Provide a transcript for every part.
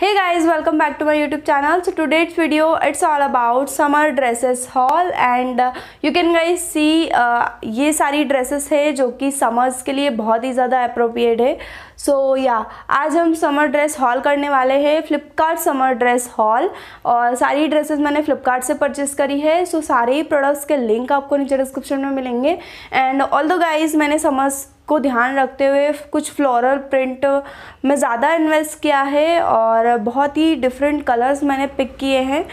hey guys welcome back to my youtube channel so today's video it's all about summer dresses haul and uh, you can guys see uh, ये सारी dresses है जो कि summers के लिए बहुत ही ज़्यादा appropriate है सो so, या yeah, आज हम समर ड्रेस हॉल करने वाले हैं फ्लिपकार्ट समर ड्रेस हॉल और सारी ड्रेसेस मैंने फ्लिपकार्ट से परचेस करी है सो so, सारे ही प्रोडक्ट्स के लिंक आपको नीचे डिस्क्रिप्शन में मिलेंगे एंड ऑल द गाइज मैंने समर्स को ध्यान रखते हुए कुछ फ्लोरल प्रिंट में ज़्यादा इन्वेस्ट किया है और बहुत ही डिफरेंट कलर्स मैंने पिक किए हैं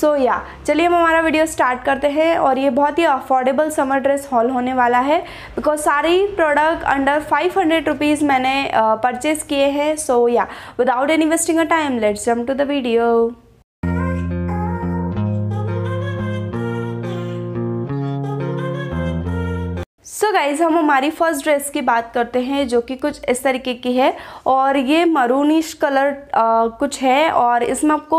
सो so, या yeah. चलिए हम हमारा वीडियो स्टार्ट करते हैं और ये बहुत ही अफोर्डेबल समर ड्रेस हॉल होने वाला है बिकॉज सारे product under five hundred rupees मैंने परचेज़ uh, किए हैं so yeah without any wasting a time let's jump to the video so so guys हम हमारी फर्स्ट ड्रेस की बात करते हैं जो कि कुछ इस तरीके की है और ये मरूनिश कलर आ, कुछ है और इसमें आपको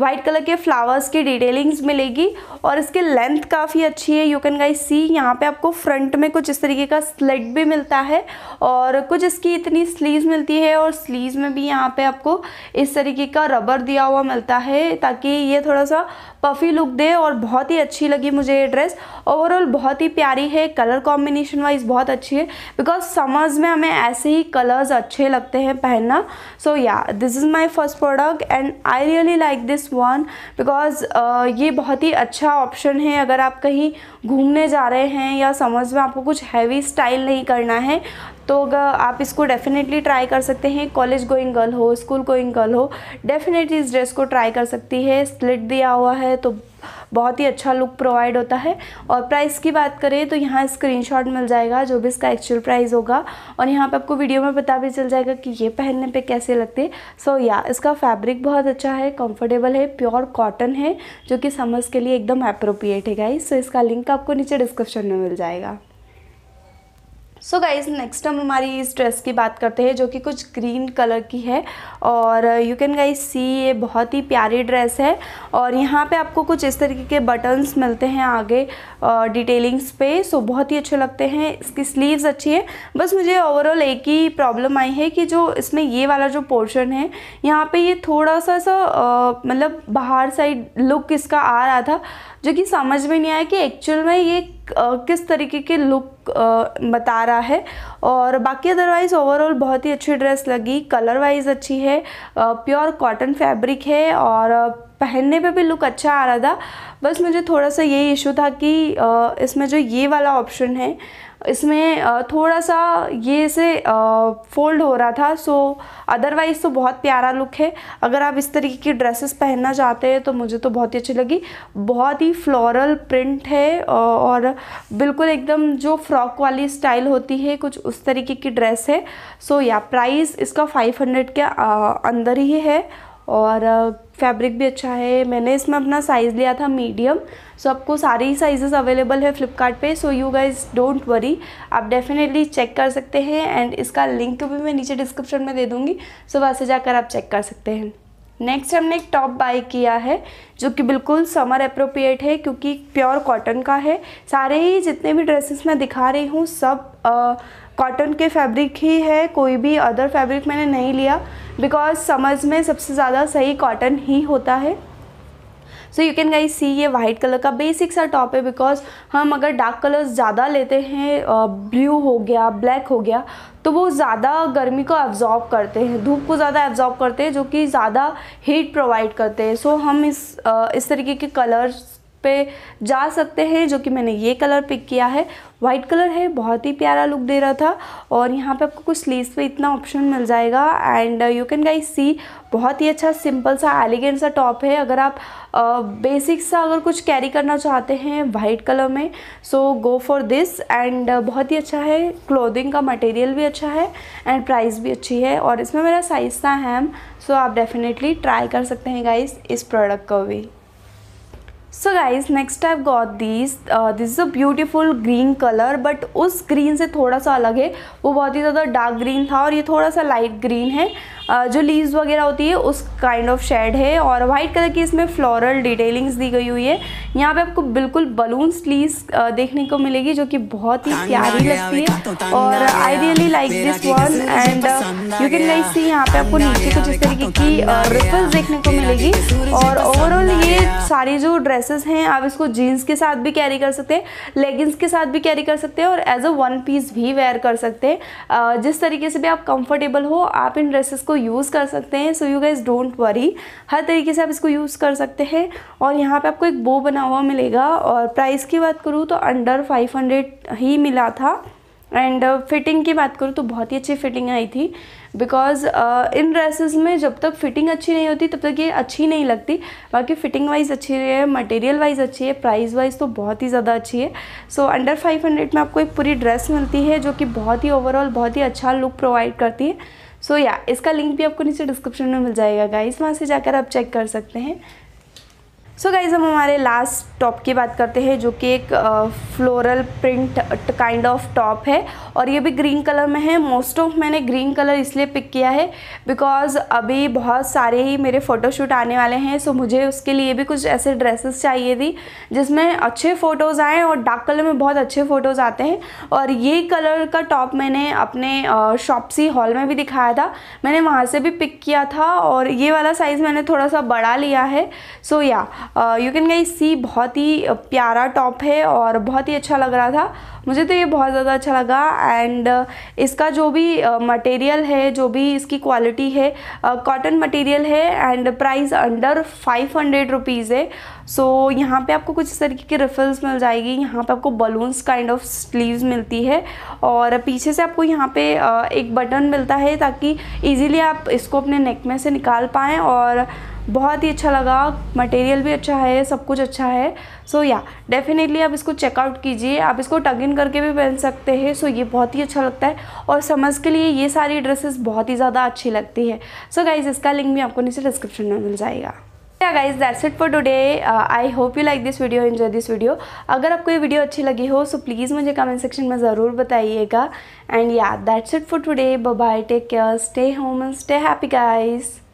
वाइट कलर के फ्लावर्स की डिटेलिंग्स मिलेगी और इसकी लेंथ काफ़ी अच्छी है यू कैन गाइज सी यहाँ पे आपको फ्रंट में कुछ इस तरीके का स्लेट भी मिलता है और कुछ इसकी इतनी स्लीव मिलती है और स्लीव में भी यहाँ पर आपको इस तरीके का रबर दिया हुआ मिलता है ताकि ये थोड़ा सा पफी लुक दे और बहुत ही अच्छी लगी मुझे ये ड्रेस ओवरऑल बहुत ही प्यारी है कलर कॉम्बिनेशन कॉम्बिनेशन वाइज बहुत अच्छी है बिकॉज समर्स में हमें ऐसे ही कलर्स अच्छे लगते हैं पहनना so yeah this is my first product and I really like this one because ये बहुत ही अच्छा ऑप्शन है अगर आप कहीं घूमने जा रहे हैं या समर्स में आपको कुछ हैवी स्टाइल नहीं करना है तो आप इसको डेफिनेटली ट्राई कर सकते हैं कॉलेज गोइंग गर्ल हो स्कूल गोइंग गर्ल हो डेफिनेटली इस ड्रेस को ट्राई कर सकती है स्लिट दिया हुआ है तो बहुत ही अच्छा लुक प्रोवाइड होता है और प्राइस की बात करें तो यहाँ स्क्रीनशॉट मिल जाएगा जो भी इसका एक्चुअल प्राइस होगा और यहाँ पर आपको वीडियो में पता भी चल जाएगा कि ये पहनने पर कैसे लगते सो या इसका फैब्रिक बहुत अच्छा है कम्फर्टेबल है प्योर कॉटन है जो कि समर्स के लिए एकदम अप्रोप्रिएट है गाइज सो इसका लिंक आपको नीचे डिस्क्रिप्शन में मिल जाएगा सो गाइज नेक्स्ट हम हमारी इस ड्रेस की बात करते हैं जो कि कुछ ग्रीन कलर की है और यू कैन गाइज सी ये बहुत ही प्यारी ड्रेस है और यहाँ पे आपको कुछ इस तरीके के बटन्स मिलते हैं आगे डिटेलिंग्स uh, पे सो बहुत ही अच्छे लगते हैं इसकी स्लीव्स अच्छी है बस मुझे ओवरऑल एक ही प्रॉब्लम आई है कि जो इसमें ये वाला जो पोर्शन है यहाँ पर ये थोड़ा सा सा uh, मतलब बाहर साइड लुक इसका आ रहा था जो कि समझ में नहीं आया कि एक्चुअल में ये किस तरीके के लुक बता रहा है और बाकी अदरवाइज़ ओवरऑल बहुत ही अच्छी ड्रेस लगी कलर वाइज अच्छी है प्योर कॉटन फैब्रिक है और पहनने पे भी लुक अच्छा आ रहा था बस मुझे थोड़ा सा यही इशू था कि इसमें जो ये वाला ऑप्शन है इसमें थोड़ा सा ये से फोल्ड हो रहा था सो अदरवाइज़ तो बहुत प्यारा लुक है अगर आप इस तरीके की ड्रेसेस पहनना चाहते हैं तो मुझे तो बहुत ही अच्छी लगी बहुत ही फ्लोरल प्रिंट है और बिल्कुल एकदम जो फ्रॉक वाली स्टाइल होती है कुछ उस तरीके की ड्रेस है सो या प्राइस इसका 500 के अंदर ही है और फैब्रिक भी अच्छा है मैंने इसमें अपना साइज़ लिया था मीडियम सो आपको आपको सारी साइजेस अवेलेबल है फ्लिपकार्ट पे so you guys don't worry आप डेफिनेटली चेक कर सकते हैं एंड इसका लिंक तो भी मैं नीचे डिस्क्रिप्शन में दे दूँगी सो वहाँ से जाकर आप चेक कर सकते हैं नेक्स्ट हमने एक टॉप बाय किया है जो कि बिल्कुल समर अप्रोप्रिएट है क्योंकि प्योर कॉटन का है सारे ही जितने भी ड्रेसेस मैं दिखा रही हूँ सब कॉटन के फैब्रिक ही है कोई भी अदर फैब्रिक मैंने नहीं लिया बिकॉज समझ में सबसे ज़्यादा सही कॉटन ही होता है so you can guys see ये वाइट कलर का बेसिक सा टॉप है बिकॉज हम अगर डार्क कलर्स ज़्यादा लेते हैं ब्लू हो गया ब्लैक हो गया तो वो ज़्यादा गर्मी को एब्जॉर्ब करते हैं धूप को ज़्यादा एब्जॉर्ब करते हैं जो कि ज़्यादा हीट प्रोवाइड करते हैं सो so, हम इस इस तरीके के कलर्स पे जा सकते हैं जो कि मैंने ये कलर पिक किया है वाइट कलर है बहुत ही प्यारा लुक दे रहा था और यहाँ पे आपको कुछ स्लीव्स पे इतना ऑप्शन मिल जाएगा and you can guys see बहुत ही अच्छा सिंपल सा एलिगेंट सा टॉप है अगर आप बेसिक uh, सा अगर कुछ कैरी करना चाहते हैं वाइट कलर में so go for this and बहुत ही अच्छा है क्लोदिंग का मटेरियल भी अच्छा है एंड प्राइस भी अच्छी है और इसमें मेरा साइज़ था हैम सो so आप डेफिनेटली ट्राई कर सकते हैं गाइस इस प्रोडक्ट को भी so guys next I got this this is a beautiful green colour but उस ग्रीन से थोड़ा सा अलग है वो बहुत ही ज़्यादा डार्क ग्रीन था और ये थोड़ा सा लाइट ग्रीन है जो लीव्स वगैरह होती है उस काइंड ऑफ शेड है और वाइट कलर की इसमें फ्लोरल डिटेलिंग्स दी गई हुई है यहाँ पे आपको बिल्कुल बलून स्लीव देखने को मिलेगी जो कि बहुत ही प्यारी लगती है और I really like this one and you can like see यहाँ पे आपको नीचे कुछ इस तरीके की रिपल्स देखने को मिलेगी और ओवरऑल ये सारी जो ड्रेसेस हैं आप इसको जीन्स के साथ भी कैरी कर सकते हैं लेगिंग्स के साथ भी कैरी कर सकते हैं और एज अ वन पीस भी वेयर कर सकते हैं जिस तरीके से भी आप कंफर्टेबल हो आप इन ड्रेसेस को यूज़ कर सकते हैं so you guys don't worry हर तरीके से आप इसको यूज़ कर सकते हैं और यहाँ पे आपको एक बो बना हुआ मिलेगा और प्राइस की बात करूँ तो अंडर 500 ही मिला था एंड फिटिंग uh, की बात करूँ तो बहुत ही अच्छी फिटिंग आई थी बिकॉज इन ड्रेसेस में जब तक फिटिंग अच्छी नहीं होती तब तक ये अच्छी नहीं लगती बाकी फिटिंग वाइज अच्छी है मटेरियल वाइज अच्छी है प्राइस वाइज तो बहुत ही ज़्यादा अच्छी है सो अंडर 500 में आपको एक पूरी ड्रेस मिलती है जो कि बहुत ही ओवरऑल बहुत ही अच्छा लुक प्रोवाइड करती है सो so, या yeah, इसका लिंक भी आपको नीचे डिस्क्रिप्शन में मिल जाएगा गाइस वहाँ से जाकर आप चेक कर सकते हैं सो so गाइज हम हमारे लास्ट टॉप की बात करते हैं जो कि एक floral print kind of top है और ये भी ग्रीन कलर में है मोस्ट ऑफ मैंने ग्रीन कलर इसलिए पिक किया है बिकॉज़ अभी बहुत सारे ही मेरे फ़ोटोशूट आने वाले हैं सो so मुझे उसके लिए भी कुछ ऐसे ड्रेसेस चाहिए थी जिसमें अच्छे फ़ोटोज़ आएँ और डार्क कलर में बहुत अच्छे फ़ोटोज़ आते हैं और ये कलर का टॉप मैंने अपने शॉपसी हॉल में भी दिखाया था मैंने वहाँ से भी पिक किया था और ये वाला साइज़ मैंने थोड़ा सा बड़ा लिया है so so, yeah yeah, you can guys see बहुत ही प्यारा टॉप है और बहुत ही अच्छा लग रहा था मुझे तो ये बहुत ज़्यादा अच्छा लगा एंड इसका जो भी मटेरियल है जो भी इसकी क्वालिटी है कॉटन मटेरियल है and price under five hundred rupees है सो so, यहाँ पे आपको कुछ इस तरीके की रिफिल्स मिल जाएगी यहाँ पे आपको बलून्स काइंड ऑफ स्लीव्स मिलती है और पीछे से आपको यहाँ पे एक बटन मिलता है ताकि ईजिली आप इसको अपने नेक में से निकाल पाएँ और बहुत ही अच्छा लगा मटेरियल भी अच्छा है सब कुछ अच्छा है सो या डेफिनेटली आप इसको चेकआउट कीजिए आप इसको टग इन करके भी पहन सकते हैं सो so, ये बहुत ही अच्छा लगता है और समझ के लिए ये सारी ड्रेसेस बहुत ही ज़्यादा अच्छी लगती है सो so, गाइज इसका लिंक भी आपको नीचे डिस्क्रिप्शन में मिल जाएगा yeah guys that's it for today I hope you like this video enjoy this video अगर आपको ये वीडियो अच्छी लगी हो सो प्लीज़ मुझे कमेंट सेक्शन में ज़रूर बताइएगा and yeah that's it for today bye take care stay home and stay happy guys